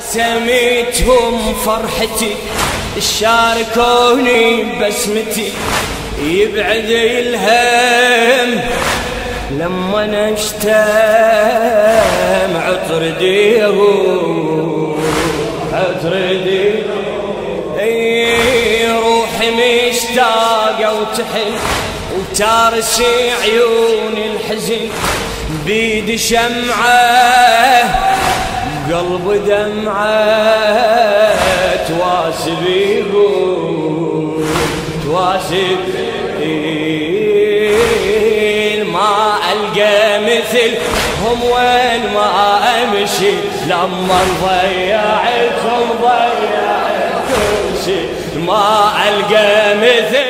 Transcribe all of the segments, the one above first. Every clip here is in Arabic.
سميتهم فرحتي شاركوني بسمتي يبعد الهم لما نشتم عطر عطرديه عطر اي روحي مشتاقة وتحن وتارسي عيون الحزن بيد شمعه قلب دمعة تواسب يقول تواسب ما ألقى مثل هم وين ما أمشي لما ضيعتهم ضيعت كل شي ما ألقى مثل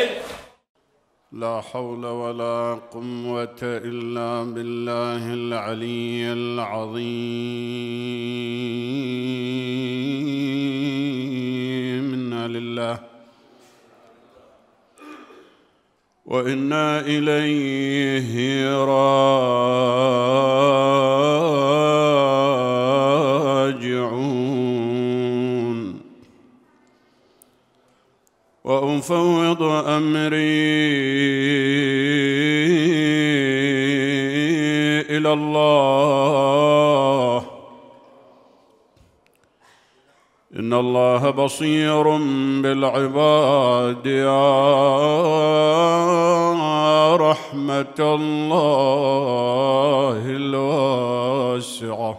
لا حول ولا قوه الا بالله العلي العظيم انا لله وانا اليه راجعون وافوض امري الله ان الله بصير بالعباد يا رحمه الله الواسعه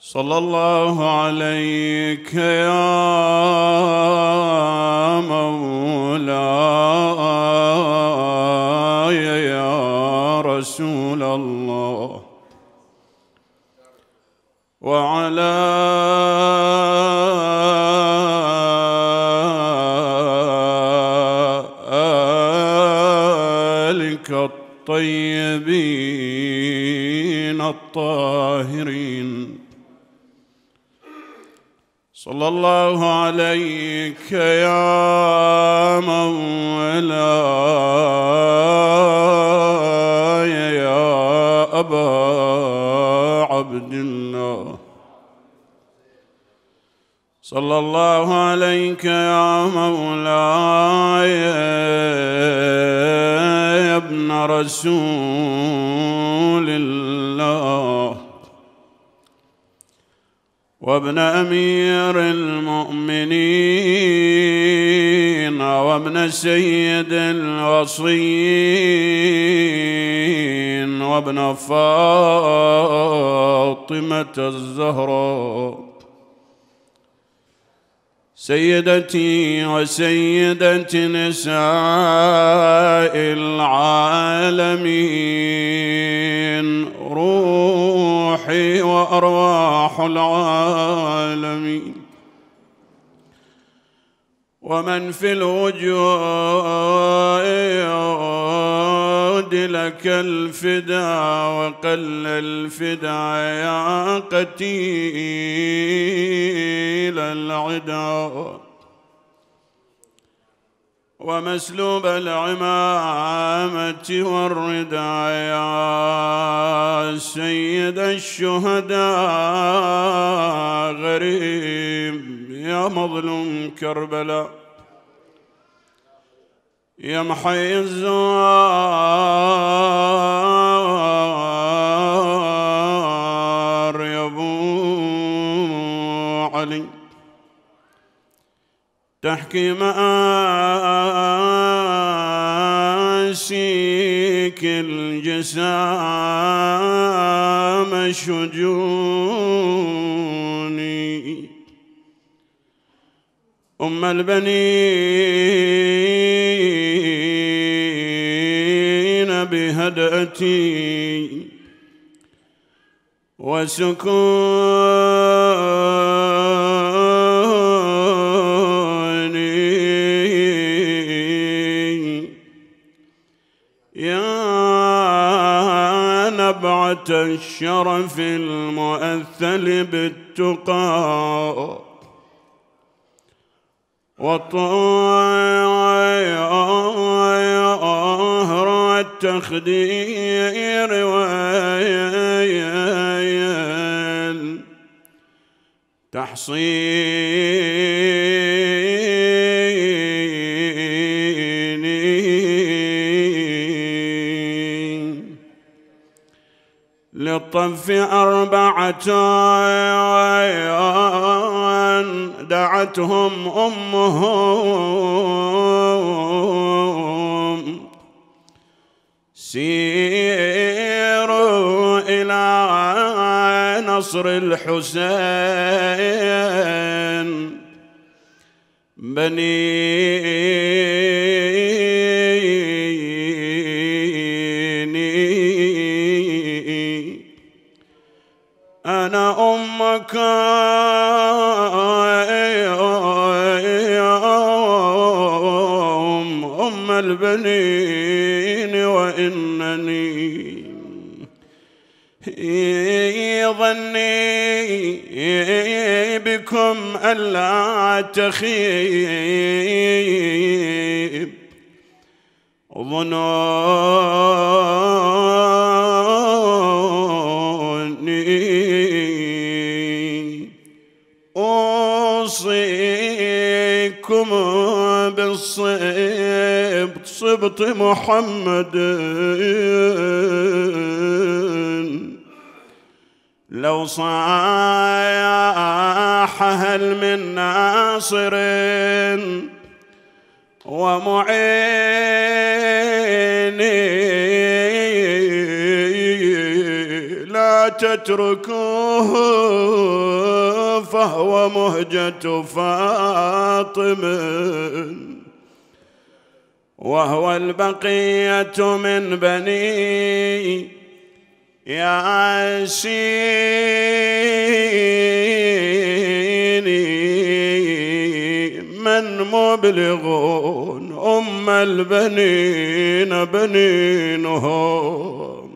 صلى الله عليك يا مولاي رسول الله وعلى آلك الطيبين الطاهرين صلى الله عليك يا مولاي عبد الله صلى الله عليك يا مولاي يا ابن رسول الله وابن امير المؤمنين وابن سيد الوصيين وابن فاطمة الزهراء سيدتي وسيدة نساء العالمين روحي وأرواح العالمين ومن في الوجوه قد لك الفدا وقل الفدا يا قتيل العدا ومسلوب العمامة والرداء يا سيد الشهداء غريب يا مظلوم كربلاء يمحي الزار يا ابو علي تحكي مآسيك الجسام شجوني أم البنين رحمتي وسكوني يا نبعة الشرف المؤثل بالتقى وطهر والتخدير تحصيني للطف أربعة دعتهم أمهم سيروا إلى نصر الحسين بنيني أنا أمك أم أم البنين ظني بكم ألا تخيب ظنوني أوصيكم بالصبت صبت محمد لو صاح هل من ناصر ومعين لا تتركوه فهو مهجة فاطمٍ وهو البقية من بني يا ياسيني من مبلغون أم البنين بنينهم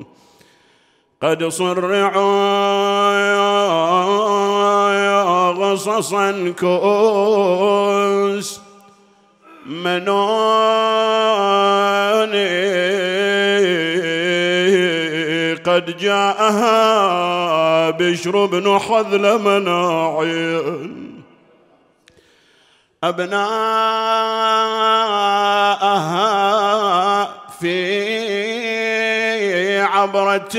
قد صرعوا غصصا كؤوس منوني قد جاءها بشر بن حذل مناعين أبناءها في عبرة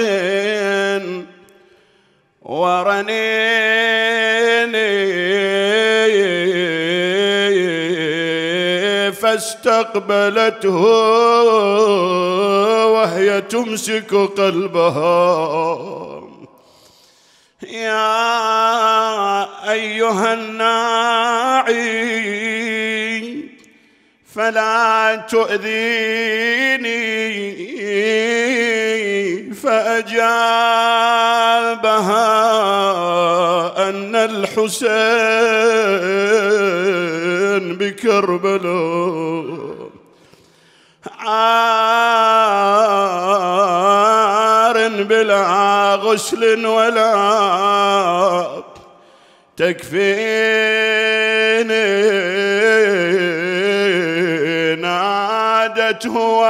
ورنين استقبلته وهي تمسك قلبها يا أيها الناعي فلا تؤذيني فأجابها أن الحسين بكربلاء عار بلا غسل ولا تكفيني نادته هو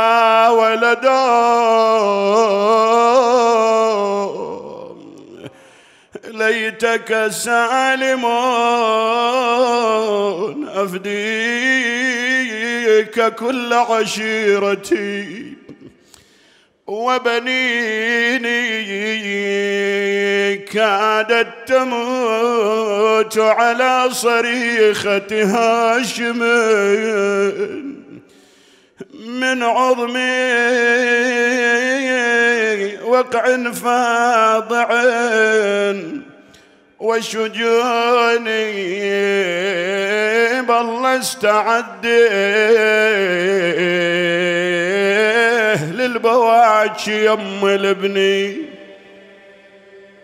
ولدا بيتك سالم أفديك كل عشيرتي وبنيني كادت تموت على صريخة هاشم من عظم وقع فاضع وشجوني بالله استعد للبواج يم الابني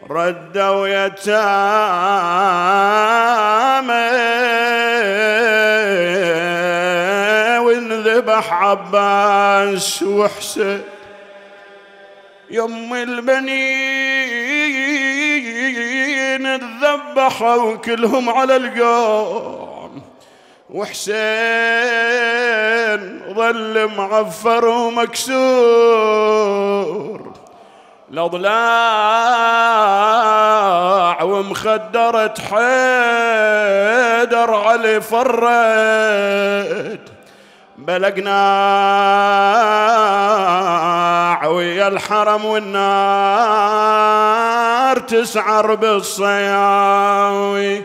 ردوا يتامى وانذبح عباس وحسن يم البنين نتذبحوا كلهم على القوم وحسين ظل معفر ومكسور الاضلاع ومخدرة حيدر علي فرد بلقنا ويا الحرم والنار تسعر بالصياوي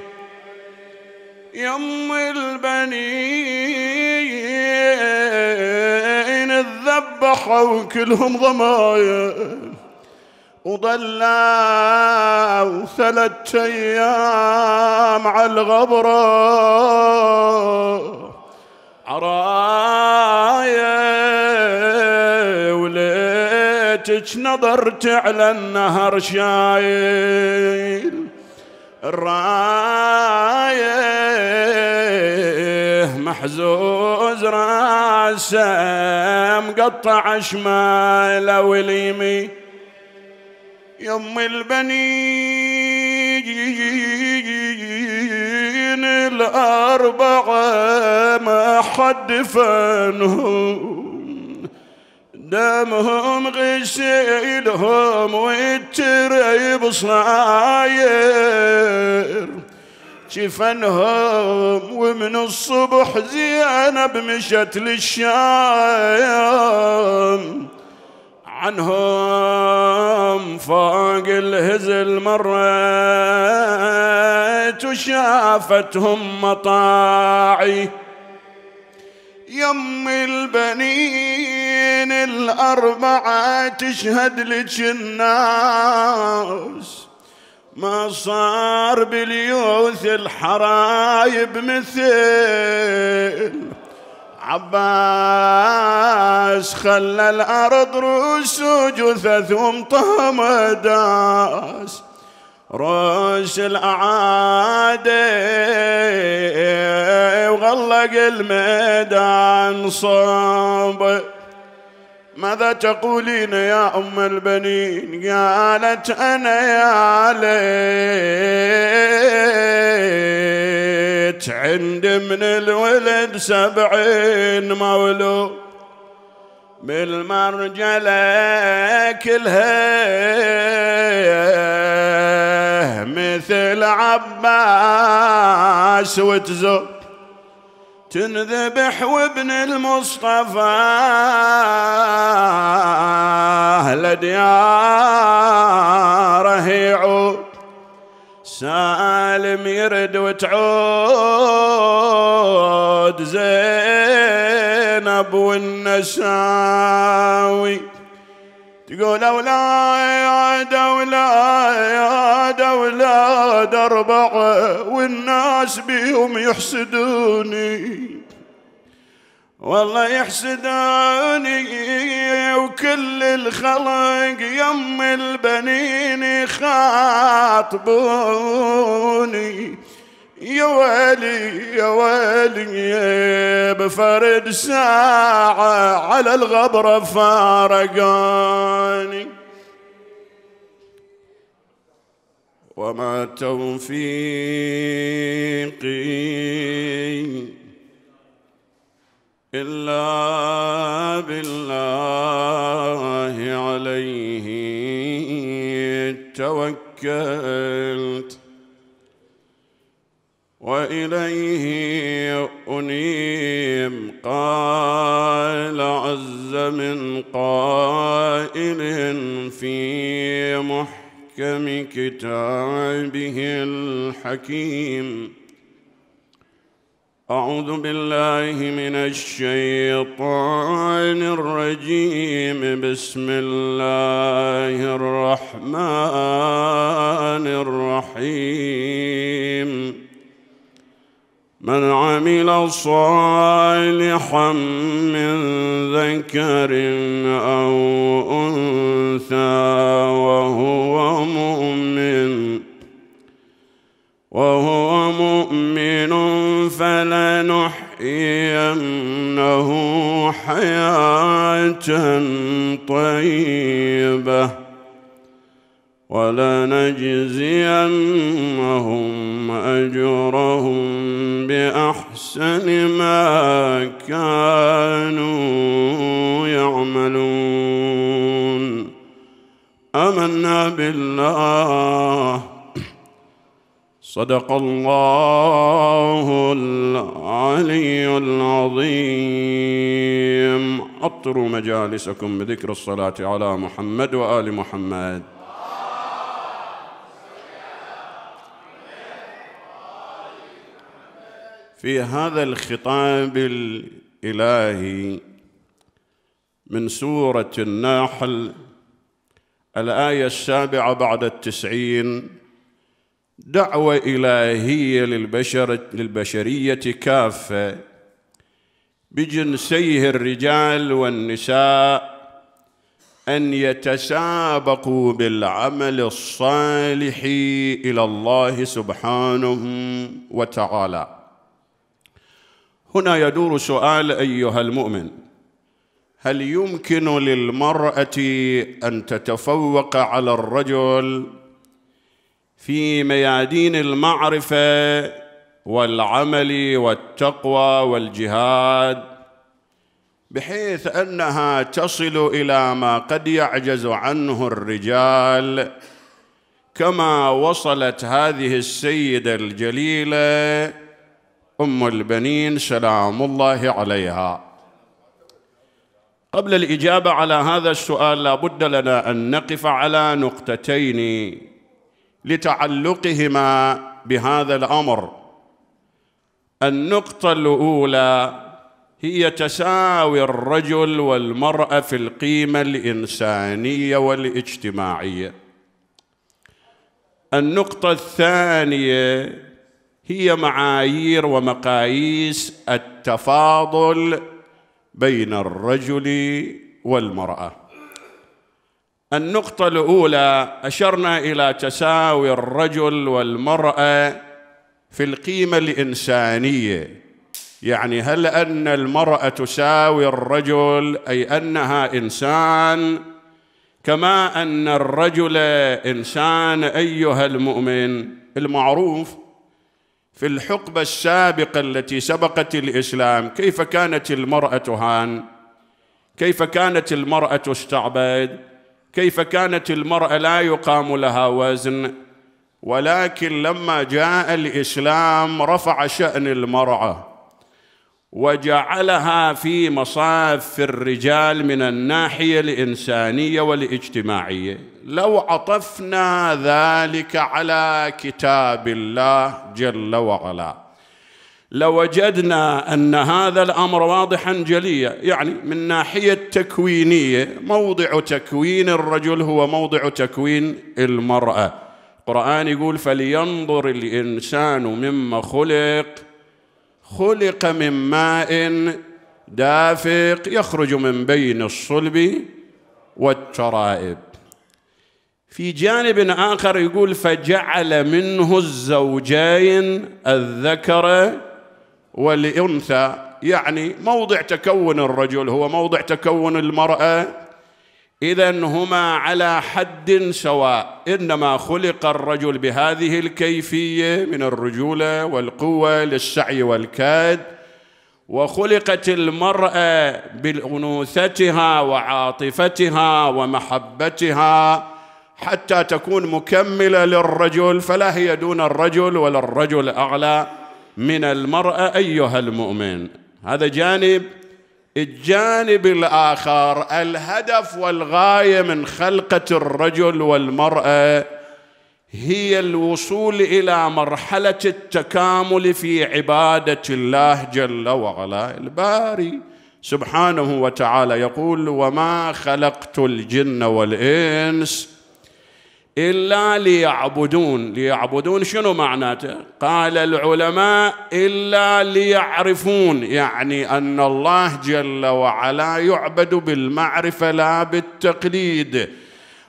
يم البنين الذبحوا كلهم ضمايل وضلوا ثلاثة أيام على الغبره عرايا وليتك نظرت على النهر شايل الرايه محزوز راسه مقطع شماله واليمين يم البني الأربعة ما حد فانهم دمهم غسيلهم والتريب صاير جفنهم ومن الصبح زينب مشت للشام عنهم فوق الهزل مرت وشافتهم مطاعي يم البنين الأربعة تشهد لك الناس ما صار باليوث الحرايب مثل عباس خلى الأرض رؤوس جثث طهم داس روس الأعادي وغلق الميدان صوب ماذا تقولين يا أم البنين قالت أنا يا ليت عندي من الولد سبعين مولود بالمرجلة كلها مثل عباس وتزور تنذبح وابن المصطفى لدياره يعود سالم يرد وتعود زينب والنساوي تقول أولاد أولاد أولاد أربعة والناس بيهم يحسدوني والله يحسدوني وكل الخلق يم البنين خاطبوني يا ويلي يا ويلي بفرد ساعة على الغبرة فارقاني وما توفيقي إلا بالله عليه توكلت واليه انيب قال عز من قائل في محكم كتابه الحكيم اعوذ بالله من الشيطان الرجيم بسم الله الرحمن الرحيم من عمل صالحا من ذكر أو أنثى وهو مؤمن وهو مؤمن فلنحيينه حياة طيبة ولنجزينهم أجرهم بأحسن ما كانوا يعملون آمنا بالله صدق الله العلي العظيم أطروا مجالسكم بذكر الصلاة على محمد وآل محمد في هذا الخطاب الالهي من سوره النحل الايه السابعه بعد التسعين دعوه الهيه للبشر للبشريه كافه بجنسيه الرجال والنساء ان يتسابقوا بالعمل الصالح الى الله سبحانه وتعالى هنا يدور سؤال ايها المؤمن هل يمكن للمراه ان تتفوق على الرجل في ميادين المعرفه والعمل والتقوى والجهاد بحيث انها تصل الى ما قد يعجز عنه الرجال كما وصلت هذه السيده الجليله أم البنين سلام الله عليها قبل الإجابة على هذا السؤال لابد لنا أن نقف على نقطتين لتعلقهما بهذا الأمر النقطة الأولى هي تساوي الرجل والمرأة في القيمة الإنسانية والاجتماعية النقطة الثانية هي معايير ومقاييس التفاضل بين الرجل والمراه النقطه الاولى اشرنا الى تساوي الرجل والمراه في القيمه الانسانيه يعني هل ان المراه تساوي الرجل اي انها انسان كما ان الرجل انسان ايها المؤمن المعروف في الحقبة السابقة التي سبقت الإسلام كيف كانت المرأة تهان كيف كانت المرأة تستعبد كيف كانت المرأة لا يقام لها وزن ولكن لما جاء الإسلام رفع شأن المرأة وجعلها في مصاف الرجال من الناحيه الانسانيه والاجتماعيه لو عطفنا ذلك على كتاب الله جل وعلا لوجدنا ان هذا الامر واضحا جليا يعني من ناحيه تكوينيه موضع تكوين الرجل هو موضع تكوين المراه القران يقول فلينظر الانسان مما خلق خلق من ماء دافق يخرج من بين الصلب والترائب في جانب آخر يقول فجعل منه الزوجين الذكر والأنثى يعني موضع تكون الرجل هو موضع تكون المرأة اذا هما على حد سواء انما خلق الرجل بهذه الكيفيه من الرجوله والقوه للسعي والكاد وخلقت المراه بانوثتها وعاطفتها ومحبتها حتى تكون مكمله للرجل فلا هي دون الرجل ولا الرجل اعلى من المراه ايها المؤمن هذا جانب الجانب الاخر الهدف والغايه من خلقه الرجل والمراه هي الوصول الى مرحله التكامل في عباده الله جل وعلا الباري سبحانه وتعالى يقول وما خلقت الجن والانس إلا ليعبدون ليعبدون شنو معناته قال العلماء إلا ليعرفون يعني أن الله جل وعلا يعبد بالمعرفة لا بالتقليد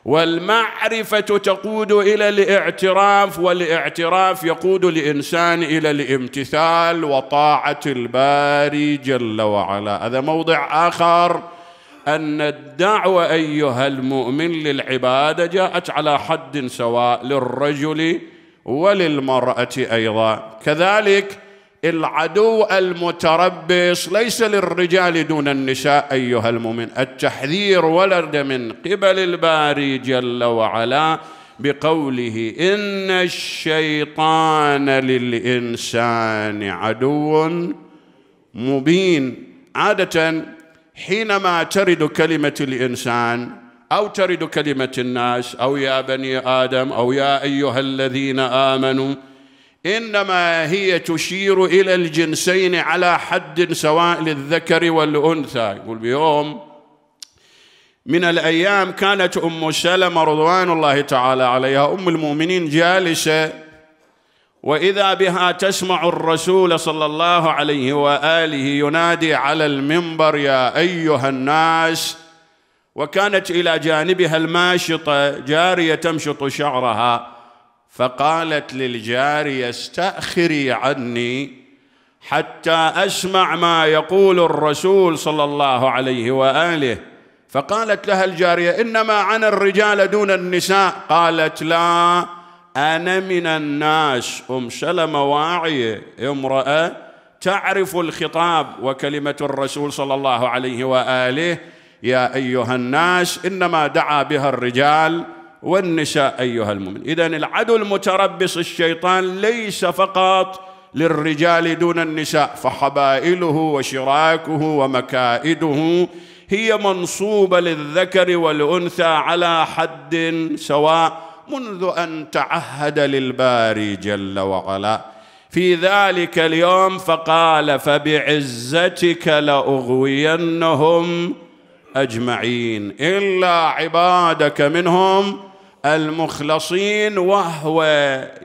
والمعرفة تقود إلى الاعتراف والاعتراف يقود الإنسان إلى الامتثال وطاعة الباري جل وعلا هذا موضع آخر أن الدعوة أيها المؤمن للعبادة جاءت على حد سواء للرجل وللمرأة أيضا كذلك العدو المتربص ليس للرجال دون النساء أيها المؤمن التحذير ولد من قبل الباري جل وعلا بقوله إن الشيطان للإنسان عدو مبين عادة حينما ترد كلمة الإنسان أو ترد كلمة الناس أو يا بني آدم أو يا أيها الذين آمنوا إنما هي تشير إلى الجنسين على حد سواء للذكر والأنثى يقول بيوم من الأيام كانت أم سلمة رضوان الله تعالى عليها أم المؤمنين جالسة واذا بها تسمع الرسول صلى الله عليه واله ينادي على المنبر يا ايها الناس وكانت الى جانبها الماشطه جاريه تمشط شعرها فقالت للجاريه استاخري عني حتى اسمع ما يقول الرسول صلى الله عليه واله فقالت لها الجاريه انما عن الرجال دون النساء قالت لا أنا من الناس أم سلمة واعية امرأة تعرف الخطاب وكلمة الرسول صلى الله عليه وآله يا أيها الناس إنما دعا بها الرجال والنساء أيها المؤمن إذا العدو المتربص الشيطان ليس فقط للرجال دون النساء فحبائله وشراكه ومكائده هي منصوبة للذكر والأنثى على حد سواء منذ ان تعهد للباري جل وعلا في ذلك اليوم فقال فبعزتك لاغوينهم اجمعين الا عبادك منهم المخلصين وهو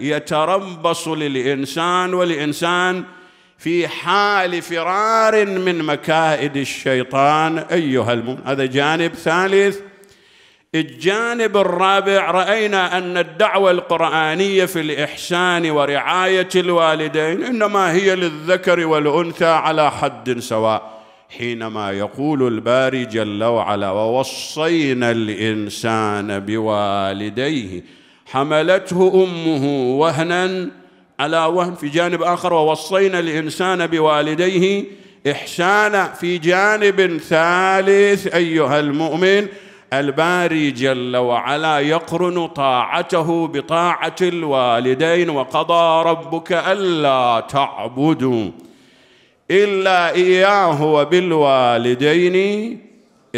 يتربص للانسان والانسان في حال فرار من مكائد الشيطان ايها المؤمن هذا جانب ثالث الجانب الرابع راينا ان الدعوه القرانيه في الاحسان ورعايه الوالدين انما هي للذكر والانثى على حد سواء حينما يقول الباري جل وعلا ووصينا الانسان بوالديه حملته امه وهنا على وهن في جانب اخر ووصينا الانسان بوالديه احسانا في جانب ثالث ايها المؤمن الباري جل وعلا يقرن طاعته بطاعة الوالدين وقضى ربك ألا تعبدوا إلا إياه وبالوالدين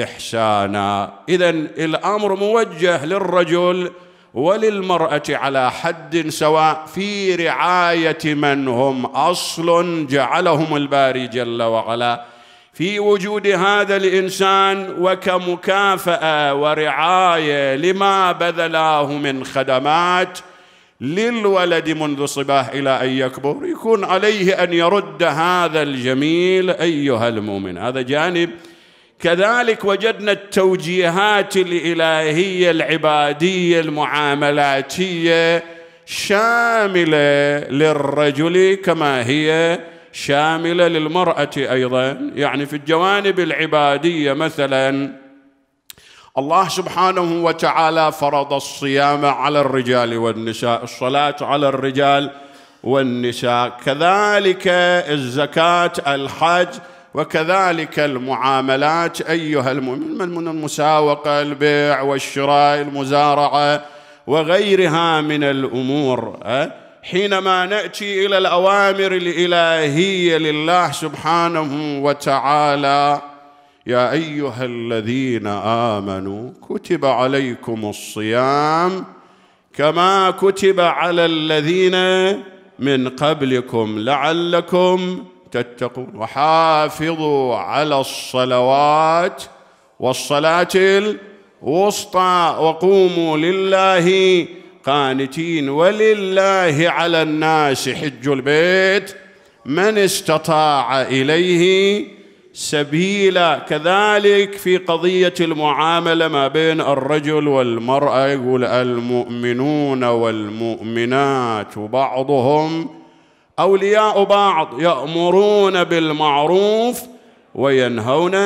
إحسانا إذا الأمر موجه للرجل وللمرأة على حد سواء في رعاية من هم أصل جعلهم الباري جل وعلا في وجود هذا الانسان وكمكافاه ورعايه لما بذلاه من خدمات للولد منذ صباه الى ان يكبر يكون عليه ان يرد هذا الجميل ايها المؤمن هذا جانب كذلك وجدنا التوجيهات الالهيه العباديه المعاملاتيه شامله للرجل كما هي شامله للمراه ايضا يعني في الجوانب العباديه مثلا الله سبحانه وتعالى فرض الصيام على الرجال والنساء الصلاه على الرجال والنساء كذلك الزكاه الحج وكذلك المعاملات أيها المؤمن من المساوقة البيع والشراء المزارعة وغيرها من الأمور أه؟ حينما ناتي الى الاوامر الالهيه لله سبحانه وتعالى يا ايها الذين امنوا كتب عليكم الصيام كما كتب على الذين من قبلكم لعلكم تتقون وحافظوا على الصلوات والصلاه الوسطى وقوموا لله قانتين ولله على الناس حج البيت من استطاع اليه سبيلا كذلك في قضيه المعامله ما بين الرجل والمراه يقول المؤمنون والمؤمنات بعضهم اولياء بعض يامرون بالمعروف وينهون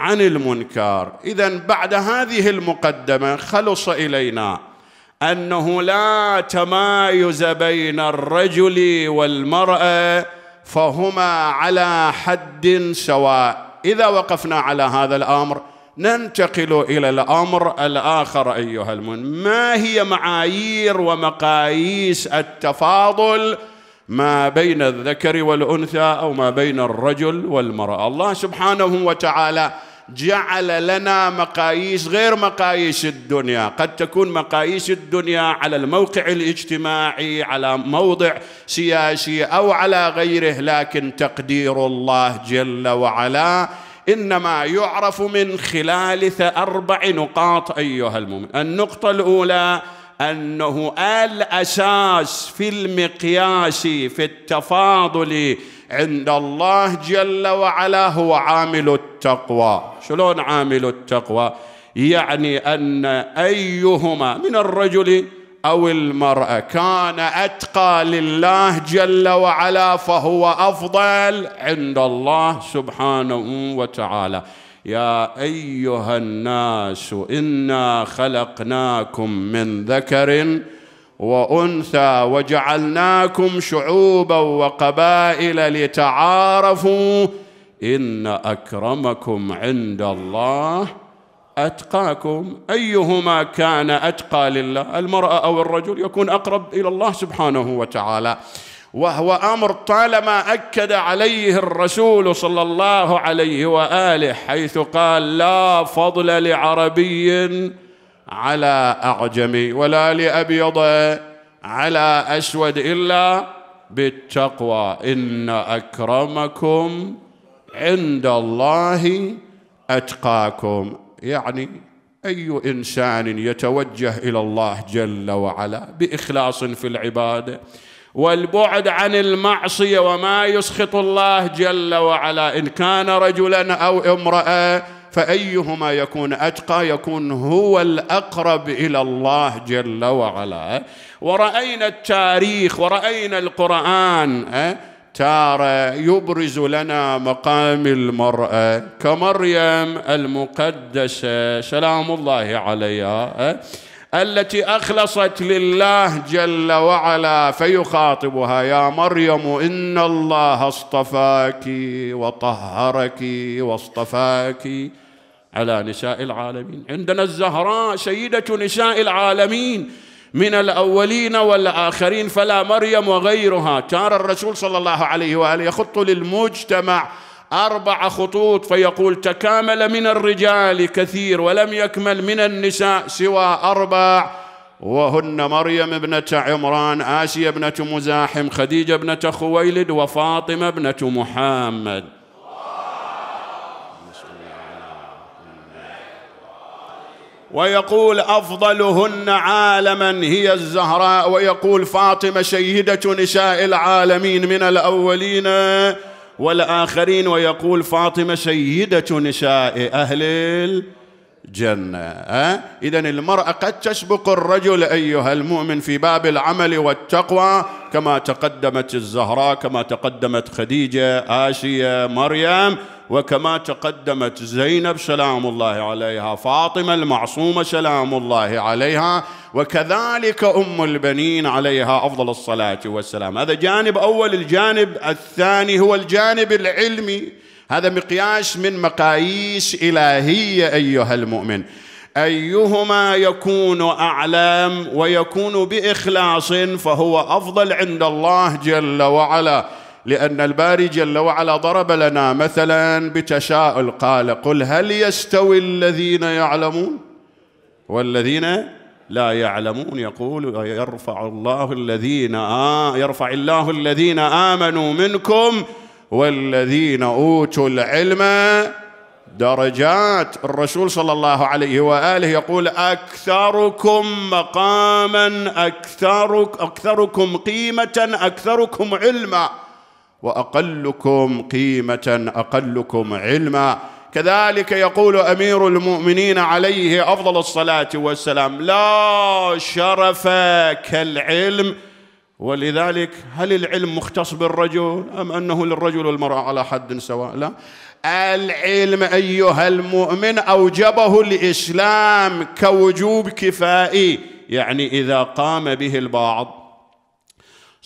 عن المنكر اذا بعد هذه المقدمه خلص الينا انه لا تمايز بين الرجل والمراه فهما على حد سواء اذا وقفنا على هذا الامر ننتقل الى الامر الاخر ايها المؤمن ما هي معايير ومقاييس التفاضل ما بين الذكر والانثى او ما بين الرجل والمراه الله سبحانه وتعالى جعل لنا مقاييس غير مقاييس الدنيا قد تكون مقاييس الدنيا على الموقع الاجتماعي على موضع سياسي او على غيره لكن تقدير الله جل وعلا انما يعرف من خلال اربع نقاط ايها المؤمن النقطه الاولى انه الاساس في المقياس في التفاضل عند الله جل وعلا هو عامل التقوى شلون عامل التقوى يعني ان ايهما من الرجل او المراه كان اتقى لله جل وعلا فهو افضل عند الله سبحانه وتعالى يا ايها الناس انا خلقناكم من ذكر وانثى وجعلناكم شعوبا وقبائل لتعارفوا ان اكرمكم عند الله اتقاكم ايهما كان اتقى لله المراه او الرجل يكون اقرب الى الله سبحانه وتعالى وهو امر طالما اكد عليه الرسول صلى الله عليه واله حيث قال لا فضل لعربي على أعجم ولا لأبيض على أسود إلا بالتقوى إن أكرمكم عند الله أتقاكم يعني أي إنسان يتوجه إلى الله جل وعلا بإخلاص في العبادة والبعد عن المعصية وما يسخط الله جل وعلا إن كان رجلا أو امرأة فأيهما يكون أتقى يكون هو الأقرب إلى الله جل وعلا ورأينا التاريخ ورأينا القرآن تارة يبرز لنا مقام المرأة كمريم المقدسة سلام الله عليها التي أخلصت لله جل وعلا فيخاطبها يا مريم إن الله اصطفاك وطهرك واصطفاك على نساء العالمين عندنا الزهراء سيدة نساء العالمين من الأولين والآخرين فلا مريم وغيرها كان الرسول صلى الله عليه وآله يخط للمجتمع أربع خطوط فيقول تكامل من الرجال كثير ولم يكمل من النساء سوى أربع وهن مريم ابنة عمران آسيا ابنة مزاحم خديجة ابنة خويلد وفاطمة ابنة محمد ويقول افضلهن عالما هي الزهراء ويقول فاطمه سيده نساء العالمين من الاولين والاخرين ويقول فاطمه سيده نساء اهل الجنه أه؟ اذا المراه قد تسبق الرجل ايها المؤمن في باب العمل والتقوى كما تقدمت الزهراء كما تقدمت خديجه آسية مريم وكما تقدمت زينب سلام الله عليها فاطمة المعصومة سلام الله عليها وكذلك أم البنين عليها أفضل الصلاة والسلام هذا جانب أول الجانب الثاني هو الجانب العلمي هذا مقياس من مقاييس إلهية أيها المؤمن أيهما يكون أعلم ويكون بإخلاص فهو أفضل عند الله جل وعلا لأن الباري جل وعلا ضرب لنا مثلا بتشاؤل قال قل هل يستوي الذين يعلمون والذين لا يعلمون يقول يرفع الله الذين آه يرفع الله الذين آمنوا منكم والذين أوتوا العلم درجات الرسول صلى الله عليه واله يقول اكثركم مقاما اكثرك اكثركم قيمه اكثركم علما واقلكم قيمه اقلكم علما كذلك يقول امير المؤمنين عليه افضل الصلاه والسلام لا شرف كالعلم ولذلك هل العلم مختص بالرجل ام انه للرجل والمراه على حد سواء لا العلم ايها المؤمن اوجبه الاسلام كوجوب كفائي يعني اذا قام به البعض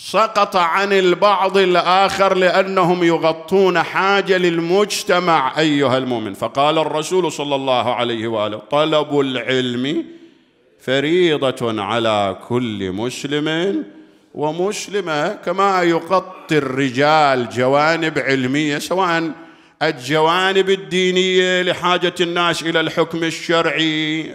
سقط عن البعض الاخر لانهم يغطون حاجه للمجتمع ايها المؤمن فقال الرسول صلى الله عليه واله طلب العلم فريضه على كل مسلم ومسلمه كما يغطي الرجال جوانب علميه سواء الجوانب الدينيه لحاجه الناس الى الحكم الشرعي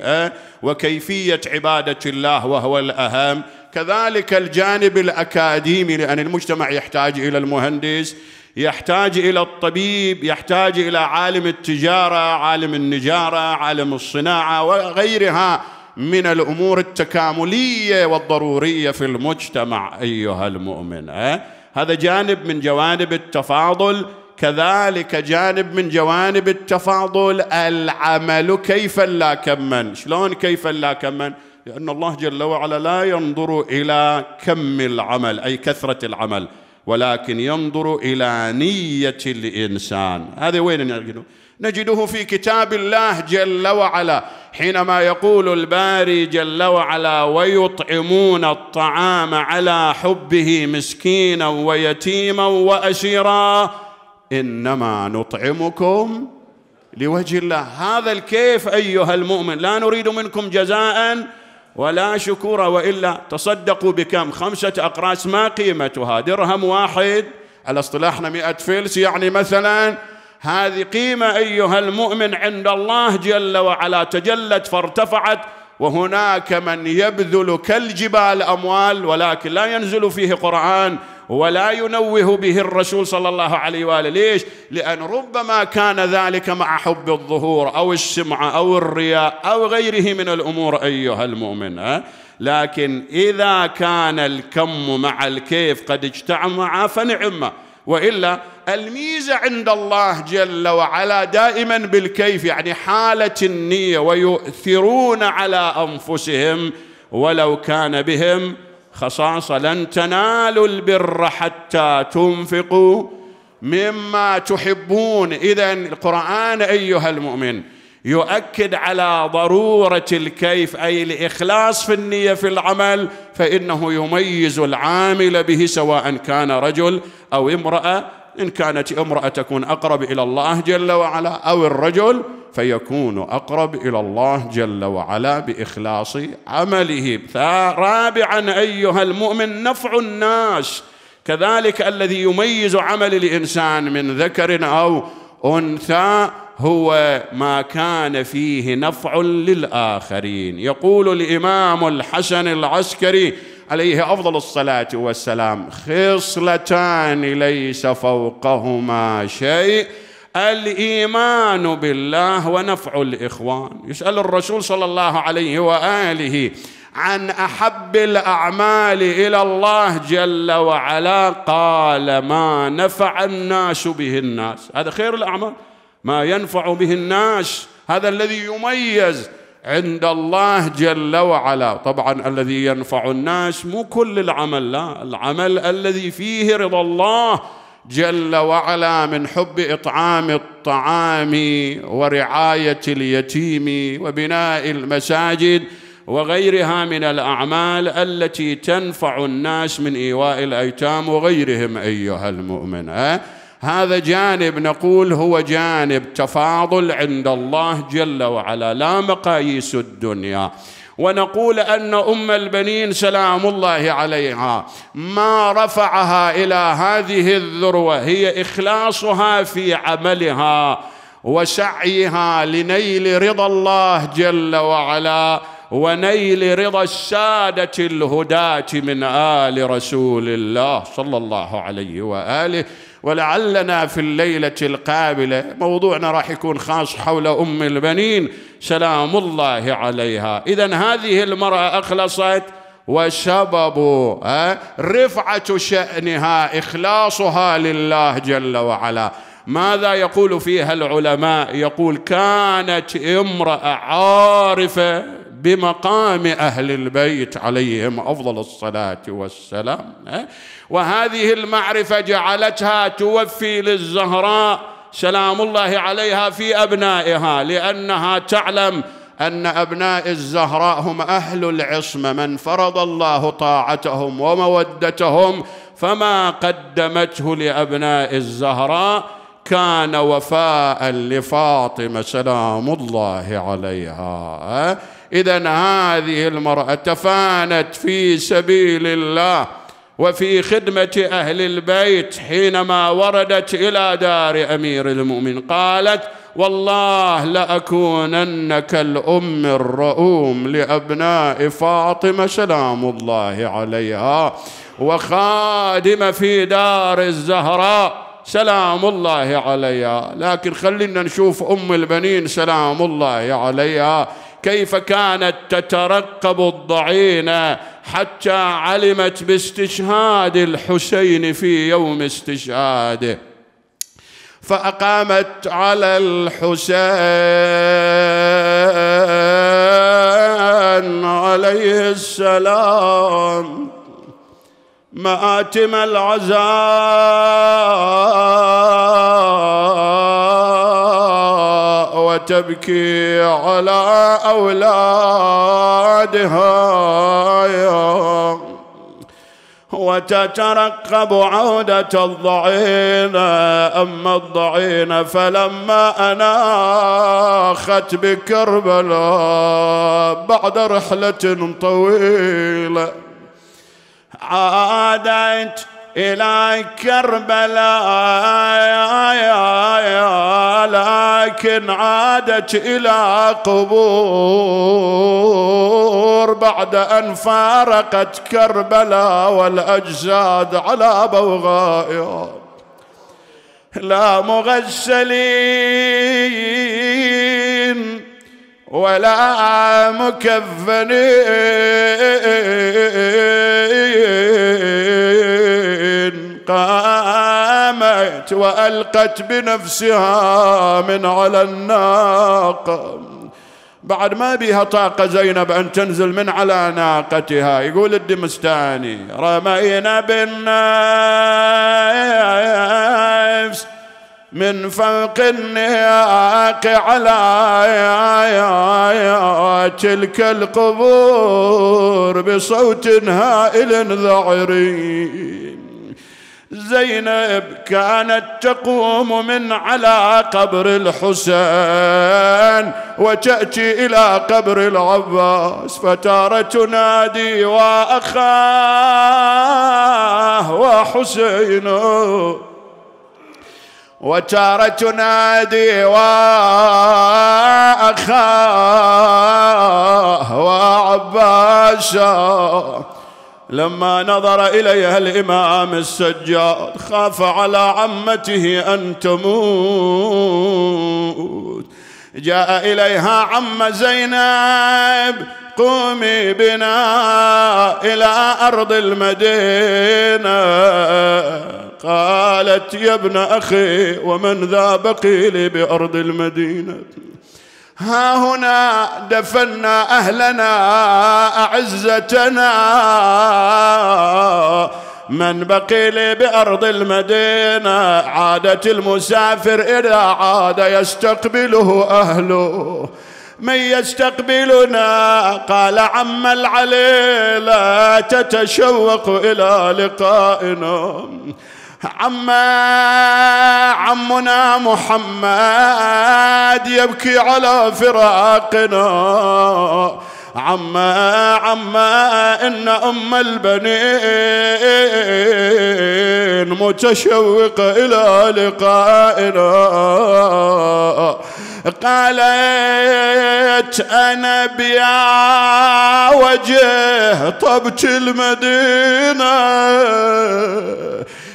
وكيفيه عباده الله وهو الاهم كذلك الجانب الاكاديمي لان المجتمع يحتاج الى المهندس يحتاج الى الطبيب يحتاج الى عالم التجاره عالم النجاره عالم الصناعه وغيرها من الامور التكامليه والضروريه في المجتمع ايها المؤمن أه؟ هذا جانب من جوانب التفاضل كذلك جانب من جوانب التفاضل العمل كيف لا كمن شلون كيف لا كمن لأن الله جل وعلا لا ينظر إلى كم العمل أي كثرة العمل ولكن ينظر إلى نية الإنسان هذا وين نجده نجده في كتاب الله جل وعلا حينما يقول الباري جل وعلا ويطعمون الطعام على حبه مسكينا ويتيما وأسيرا إنما نطعمكم لوجه الله هذا الكيف أيها المؤمن لا نريد منكم جزاءً ولا شكور وإلا تصدقوا بكم خمسة أقراص ما قيمتها درهم واحد على اصطلاحنا مئة فلس يعني مثلا هذه قيمة أيها المؤمن عند الله جل وعلا تجلت فارتفعت وهناك من يبذل كالجبال أموال ولكن لا ينزل فيه قرآن ولا ينوه به الرسول صلى الله عليه واله، ليش؟ لان ربما كان ذلك مع حب الظهور او السمعه او الرياء او غيره من الامور ايها المؤمن، أه؟ لكن اذا كان الكم مع الكيف قد اجتمع فنعمه، والا الميزه عند الله جل وعلا دائما بالكيف يعني حاله النيه ويؤثرون على انفسهم ولو كان بهم خصاصة لن تنالوا البر حتى تنفقوا مما تحبون إذا القرآن أيها المؤمن يؤكد على ضرورة الكيف أي الإخلاص في النية في العمل فإنه يميز العامل به سواء كان رجل أو امرأة إن كانت امرأة تكون أقرب إلى الله جل وعلا أو الرجل فيكون اقرب الى الله جل وعلا باخلاص عمله رابعا ايها المؤمن نفع الناس كذلك الذي يميز عمل الانسان من ذكر او انثى هو ما كان فيه نفع للاخرين يقول الامام الحسن العسكري عليه افضل الصلاه والسلام خصلتان ليس فوقهما شيء الايمان بالله ونفع الاخوان يسال الرسول صلى الله عليه واله عن احب الاعمال الى الله جل وعلا قال ما نفع الناس به الناس هذا خير الاعمال ما ينفع به الناس هذا الذي يميز عند الله جل وعلا طبعا الذي ينفع الناس مو كل العمل لا العمل الذي فيه رضا الله جل وعلا من حب اطعام الطعام ورعايه اليتيم وبناء المساجد وغيرها من الاعمال التي تنفع الناس من ايواء الايتام وغيرهم ايها المؤمن هذا جانب نقول هو جانب تفاضل عند الله جل وعلا لا مقاييس الدنيا ونقول أن أم البنين سلام الله عليها ما رفعها إلى هذه الذروة هي إخلاصها في عملها وسعيها لنيل رضا الله جل وعلا ونيل رضا السادة الهداة من آل رسول الله صلى الله عليه وآله ولعلنا في الليلة القابلة موضوعنا راح يكون خاص حول أم البنين سلام الله عليها إذا هذه المرأة أخلصت وسبب رفعة شأنها إخلاصها لله جل وعلا ماذا يقول فيها العلماء يقول كانت امرأة عارفة بمقام أهل البيت عليهم أفضل الصلاة والسلام وهذه المعرفة جعلتها توفي للزهراء سلام الله عليها في أبنائها لأنها تعلم أن أبناء الزهراء هم أهل العصمة من فرض الله طاعتهم ومودتهم فما قدمته لأبناء الزهراء كان وفاء لفاطمة سلام الله عليها إذا هذه المرأة تفانت في سبيل الله وفي خدمة أهل البيت حينما وردت إلى دار أمير المؤمن قالت والله لأكونن كالأم الرؤوم لأبناء فاطمة سلام الله عليها وخادمة في دار الزهراء سلام الله عليها لكن خلينا نشوف أم البنين سلام الله عليها كيف كانت تترقب الضعينه حتى علمت باستشهاد الحسين في يوم استشهاده فأقامت على الحسين عليه السلام مآتم العزاء تبكي على أولادها وتترقب عودة الضعين أما الضعين فلما أناخت بكربلاء بعد رحلة طويلة عادت إلى كربلاء لكن عادت إلى قبور بعد أن فارقت كربلاء والأجساد على بوغائها لا مغسلين ولا مكفنين قامت وألقت بنفسها من على الناقة بعد ما بيها طاقة زينب أن تنزل من على ناقتها يقول الدمستاني رمينا بالنفس من فوق النياق على تلك القبور بصوت هائل ذعري زينب كانت تقوم من على قبر الحسين وتأتي إلى قبر العباس فتارة تنادي وأخاه وحسينه وتارة تنادي وأخاه وعباسه لما نظر اليها الامام السجاد خاف على عمته ان تموت جاء اليها عم زينب قومي بنا الى ارض المدينه قالت يا ابن اخي ومن ذا بقي لي بارض المدينه ها هنا دفنا اهلنا اعزتنا من بقي لي بأرض المدينة عادة المسافر إذا عاد يستقبله أهله من يستقبلنا قال عم العليل لا تتشوق إلى لقائنا عما عمنا محمد يبكي على فراقنا عما عما إن أم البنين متشوقة إلى لقائنا قالت أنا بيا وجه طبت المدينة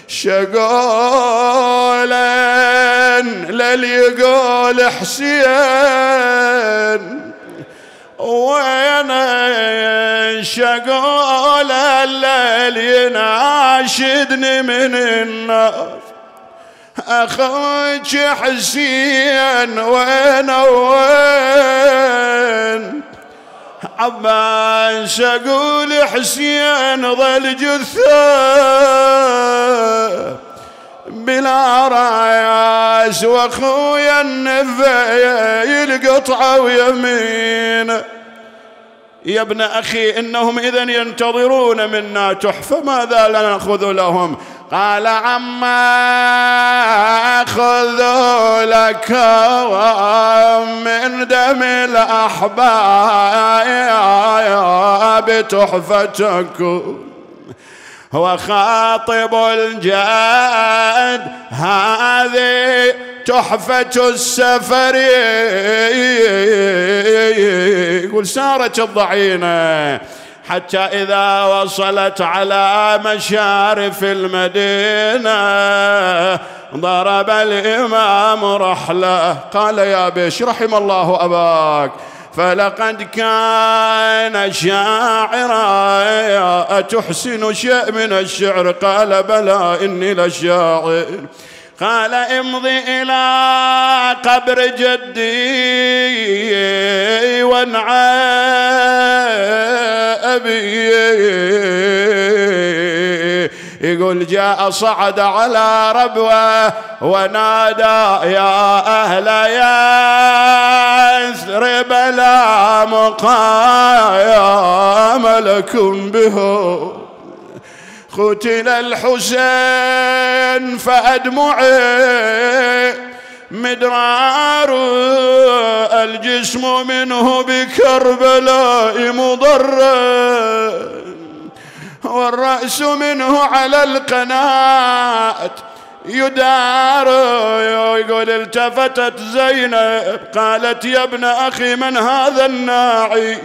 شقولا لليقول حسين وين شقول للي ناشدني من النار أخوك حسين وين وين عباس اقول حسين ظل جثه بلا راس واخويا النفي القطعه ويمين يا ابن اخي انهم اذا ينتظرون منا تحفه ماذا لناخذ لهم قال عما أخذ لكم من دم الأحباب تحفتكم وخاطب الجاد هذه تحفة السفر يقول سارت الضعينة حتى إذا وصلت على مشارف المدينة ضرب الإمام رحله قال يا بش رحم الله أباك فلقد كان شاعرا أتحسن شيء من الشعر قال بلى إني لشاعر قال امضي إلى قبر جدي وانعى أبي يقول جاء صعد على ربوة ونادى يا أهل يثرب لا مقام لكم بهم قتل الحسين فأدمعي مدرار الجسم منه بكربلاء مضر والرأس منه على القناة يدار يقول التفتت زينب قالت يا ابن أخي من هذا الناعي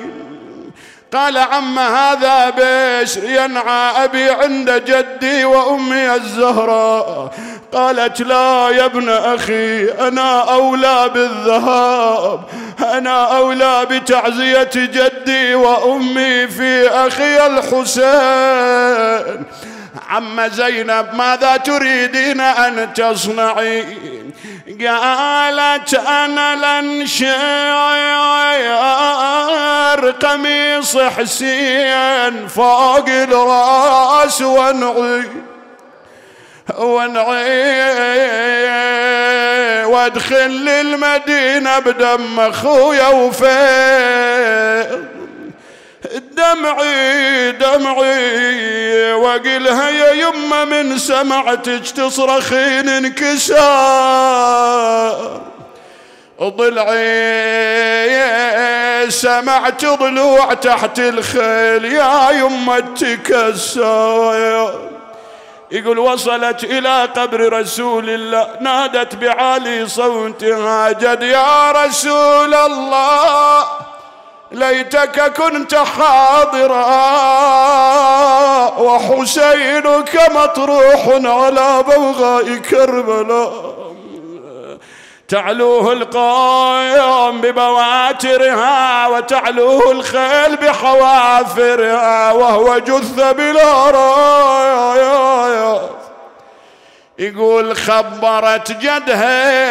قال عم هذا بيش ينعى أبي عند جدي وأمي الزهراء قالت لا يا ابن أخي أنا أولى بالذهاب أنا أولى بتعزية جدي وأمي في أخي الحسين عم زينب ماذا تريدين أن تصنعين قالت أنا لن قميص حسين فوق الراس ونعي ونعي وادخل للمدينة بدم أخويا وفيض دمعي دمعي واقلها يا يما من سمعتك تصرخين انكسار ضلعي سمعت ضلوع تحت الخيل يا يما تكسر يقول وصلت إلى قبر رسول الله نادت بعالي صوتها جد يا رسول الله ليتك كنت حاضرا وحسينك مطروح على بوغاء كربلاء تعلوه القيم ببواترها وتعلوه الخيل بحوافرها وهو جثة بلا يقول خبرت جدها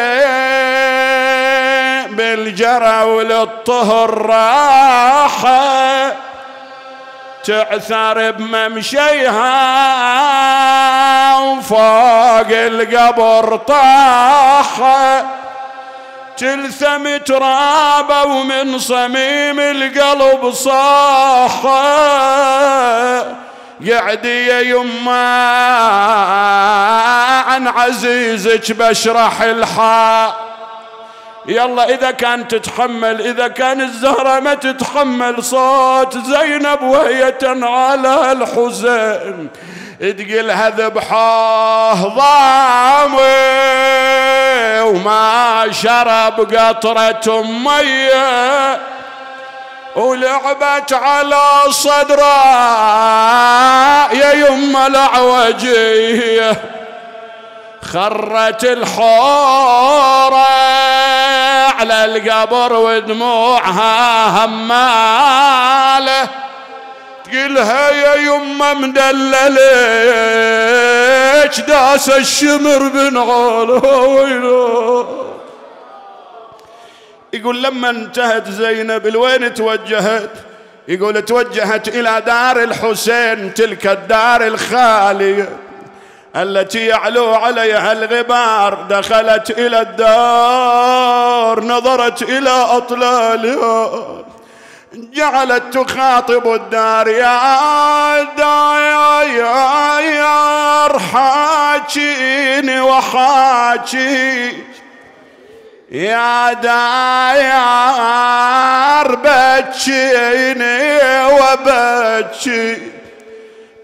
بالجرى وللطهر راحة تعثر بممشيها وفوق القبر طاحة تلثم ترابة ومن صميم القلب صاحة قعدي يا يما عن عزيزك بشرح الحال يلا إذا كان تتحمل إذا كان الزهرة ما تتحمل صوت زينب وهي تنعى الحزن تقل هذا بحاه ضامي وما شرب قطرة مية ولعبت على صدره يا يما العوجيه خرت الحورة على القبر ودموعها همالة تقلها يا يما مدللك داس الشمر بن عالها يقول لما انتهت زينب لوين توجهت يقول توجهت إلى دار الحسين تلك الدار الخالية التي يعلو عليها الغبار دخلت إلى الدار نظرت إلى أطلالها جعلت تخاطب الدار يا دار حاجيني وحاجي يا دار بجيني وبكي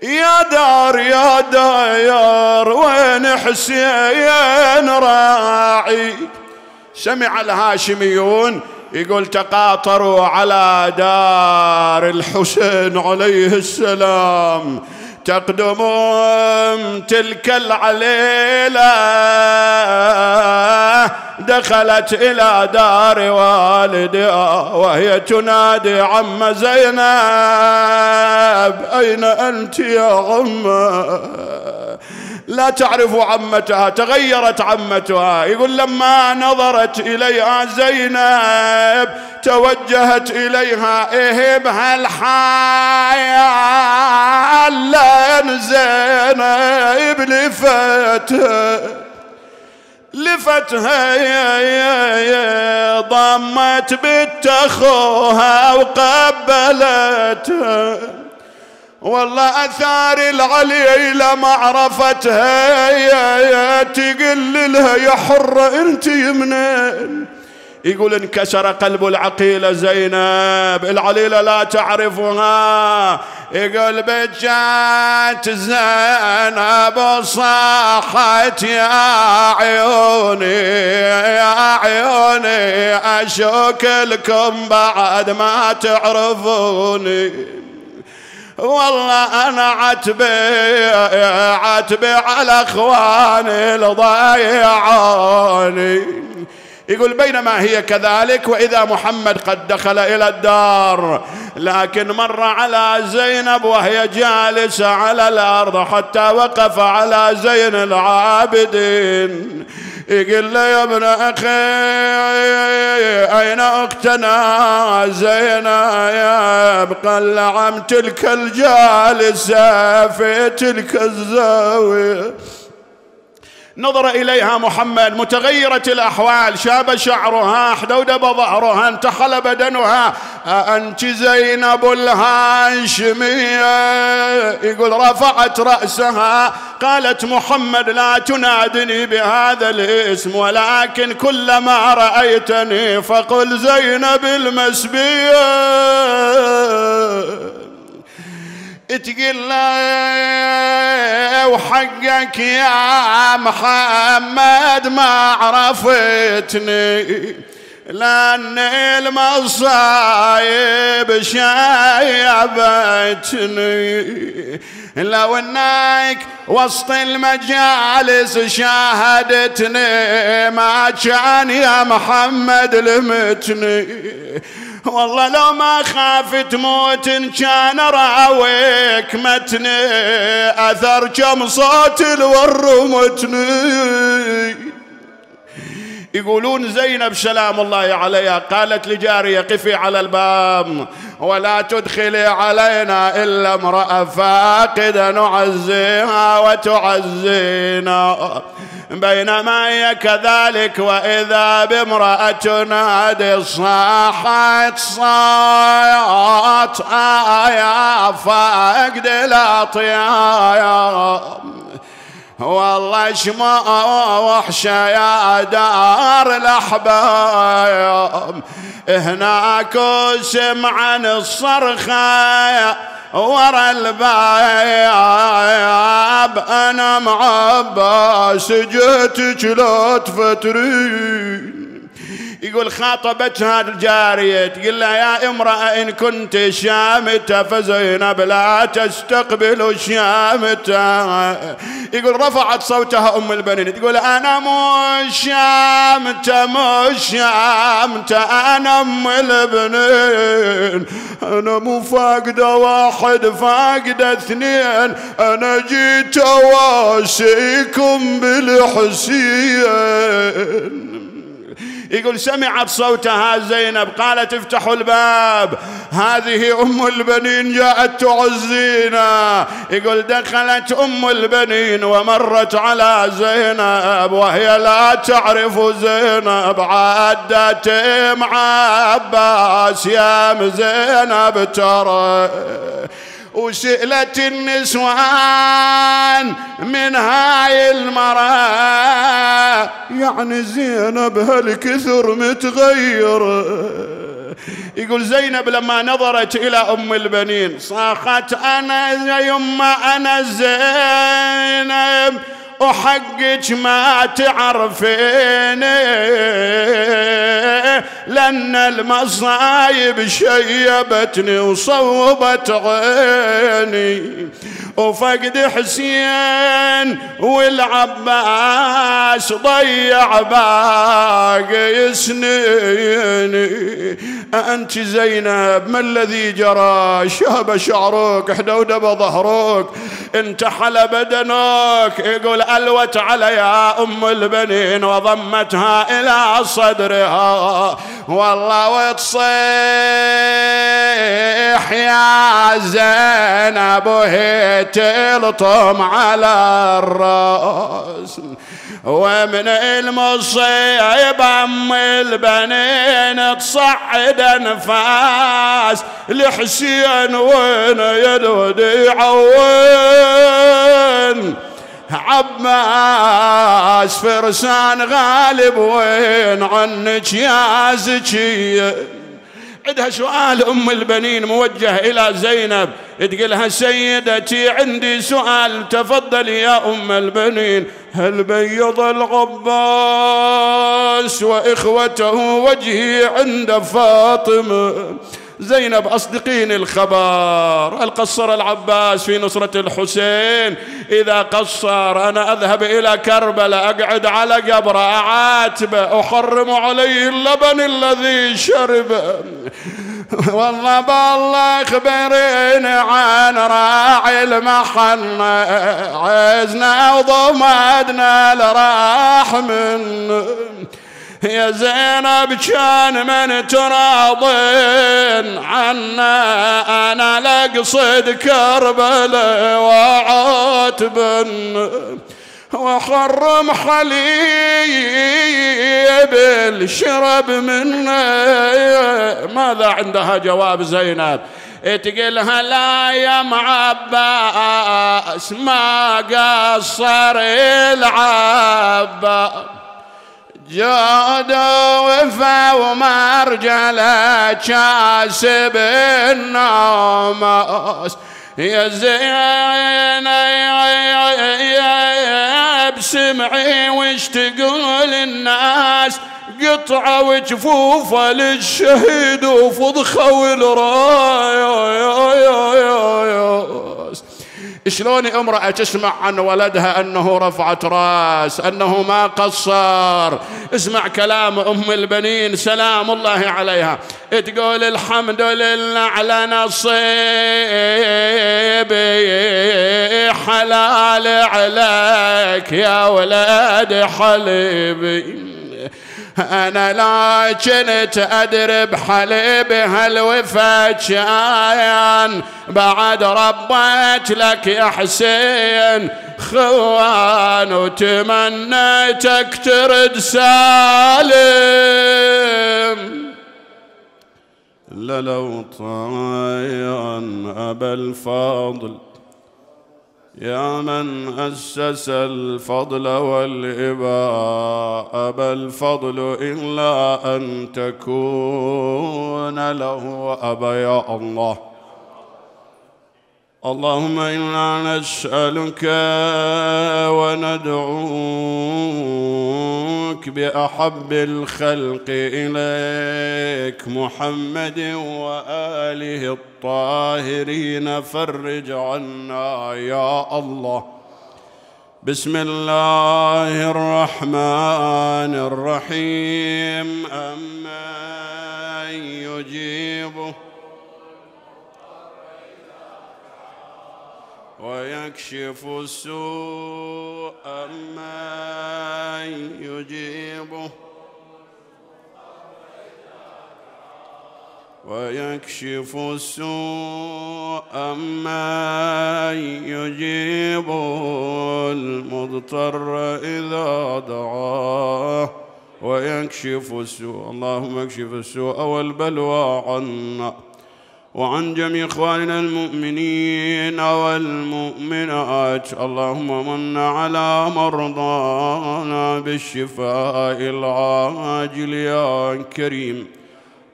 يا دار يا دار وين حسين راعي سمع الهاشميون يقول تقاطروا على دار الحسين عليه السلام تقدم تلك العليلة دخلت إلى دار والدها وهي تنادي عم زينب أين أنت يا عمّة لا تعرف عمتها تغيرت عمتها يقول لما نظرت إليها زينب توجهت إليها إهبها الحياة لأن زينب لفتت لفتها ضمت بنت اخوها وقبلتها والله اثار العلي إلى عرفتها يا تقل لها يا حره انت يمنين يقول انكسر قلب العقيلة زينب العليلة لا تعرفها يقول بجات زينب صاحت يا عيوني يا عيوني أشوك لكم بعد ما تعرفوني والله أنا عتبي عتبي على إخواني لضيعوني يقول بينما هي كذلك وإذا محمد قد دخل إلى الدار لكن مر على زينب وهي جالسة على الأرض حتى وقف على زين العابدين يقول له يا ابن أخي أين أختنا زينب قال عم تلك الجالسة في تلك الزاوية نظر إليها محمد متغيرة الأحوال شاب شعرها احدودب ظهرها انتحل بدنها أنت زينب الهاشمية يقول رفعت رأسها قالت محمد لا تنادني بهذا الاسم ولكن كلما رأيتني فقل زينب المسبية تقول له وحقك يا محمد ما عرفتني لأن المصايب شايبتني لو انك وسط المجالس شاهدتني ما كان يا محمد لمتني والله لو ما خاف تموت إن كان راويك متني أثر كم صوت الور متني يقولون زينب سلام الله عليها قالت لجارية قفي على الباب ولا تدخلي علينا إلا امرأة فاقدة نعزيها وتعزينا بينما هي كذلك وإذا بامرأة نادي صاحت صايات آيا فاقد الأطيام والله وحشة يا دار الأحباب هناك سمعن الصرخة ورا الباب أنا معبى سجيتك لا تفترين يقول خاطبتها الجارية تقول لها يا امرأة إن كنت شامتة فزينب لا تستقبل شامتة يقول رفعت صوتها أم البنين تقول أنا مو شامتة مو شامتة أنا أم البنين أنا مو فاقدة واحد فاقدة اثنين أنا جيت أواسيكم بالحسين يقول سمعت صوتها زينب قالت افتحوا الباب هذه أم البنين جاءت تعزينا يقول دخلت أم البنين ومرت على زينب وهي لا تعرف زينب عادت مع عباس يا زينب ترى وسئلت النسوان من هاي المرأة يعني زينب هالكثر متغيره يقول زينب لما نظرت إلى أم البنين صاخت أنا يما أنا زينب وحقك ما تعرفيني لأن المصايب شيبتني وصوبت عيني وفقد حسين والعباس ضيع باقي سنين أنت زينب ما الذي جرى شاب شعرك حدودب ظهرك انتحل بدنك يقول ألوت علي أم البنين وضمتها إلى صدرها والله وتصيح يا زينب وهي تلطم على الراس ومن المصيب ام البنين تصعد انفاس لحسين وين يدود يعون عباس فرسان غالب وين عنك يا زكيه عندها سؤال أم البنين موجه إلى زينب تقلها سيدتي عندي سؤال تفضلي يا أم البنين هل بيض الغباس وإخوته وجهي عند فاطمة زينب أصدقيني الخبر هل قصر العباس في نصرة الحسين إذا قصر أنا أذهب إلى كربلاء أقعد على قبره أعاتبه أحرم عليه اللبن الذي شربه والله بالله خبرين عن راعي المحنة عزنا وضمدنا لراح منه يا زينب كان من تراض عنا أنا لقصد كربل وعاتب وحرم حليب الشرب منه ماذا عندها جواب زينب تقلها لا يا معباس ما قصر العباس جاد وفا مرجلة كاسب الناموس يا زين يا بسمعي وش تقول الناس قطعة وجفوفة للشهيد وفضخة والرايس شلون امرأة تسمع عن ولدها أنه رفعت راس أنه ما قصر اسمع كلام أم البنين سلام الله عليها تقول الحمد لله على نصيبي حلال عليك يا ولد حليبي أنا لا كنت أدري بحليب هالوفا كان بعد ربيت لك يا حسين خوان وتمنيتك ترد سالم للو طايا أبا الفاضل يا من أسس الفضل والإباء ما الفضل إلا أن تكون له أبا يا الله اللهم انا نسالك وندعوك باحب الخلق اليك محمد واله الطاهرين فرج عنا يا الله بسم الله الرحمن الرحيم امن يجيبه ويكشف السوء من يجيبه ويكشف السوء من يجيب المضطر إذا دعاه ويكشف السوء اللهم اكشف السوء والبلوى عنا وعن جميع إخواننا المؤمنين والمؤمنات اللهم من على مرضانا بالشفاء العاجل يا كريم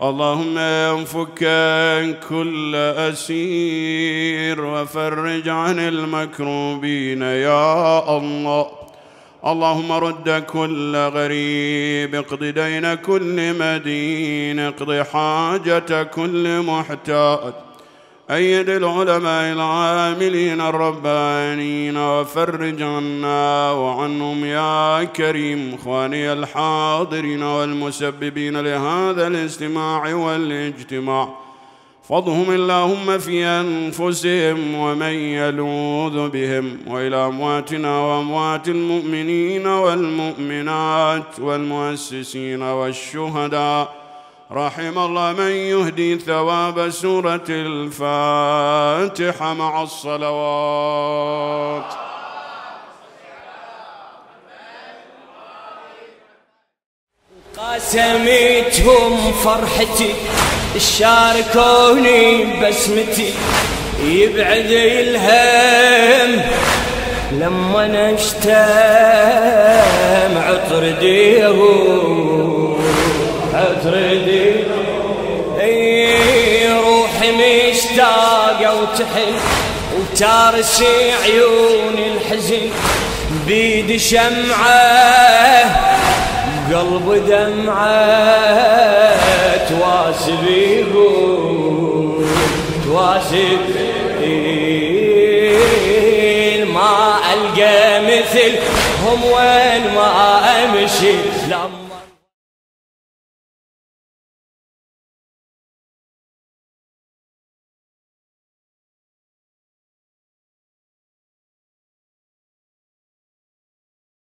اللهم انفك عن كل أسير وفرج عن المكروبين يا الله اللهم رد كل غريب اقض دين كل مدين اقض حاجة كل محتاج أيد العلماء العاملين الربانين وفرج عنا وعنهم يا كريم إخواني الحاضرين والمسببين لهذا الاستماع والاجتماع احفظهم اللهم في أنفسهم ومن يلوذ بهم وإلى أمواتنا وأموات المؤمنين والمؤمنات والمؤسسين والشهداء رحم الله من يهدي ثواب سورة الفاتحة مع الصلوات سميتهم فرحتي شاركوني بسمتي يبعد الهم لما نشتم عطر ديهم عطر اي روحي مشتاقة وتحن وتارسي عيون الحزن بيد شمعه قلب دمعة تواسب يقول تواسب ما ألقى هم وين ما أمشي لما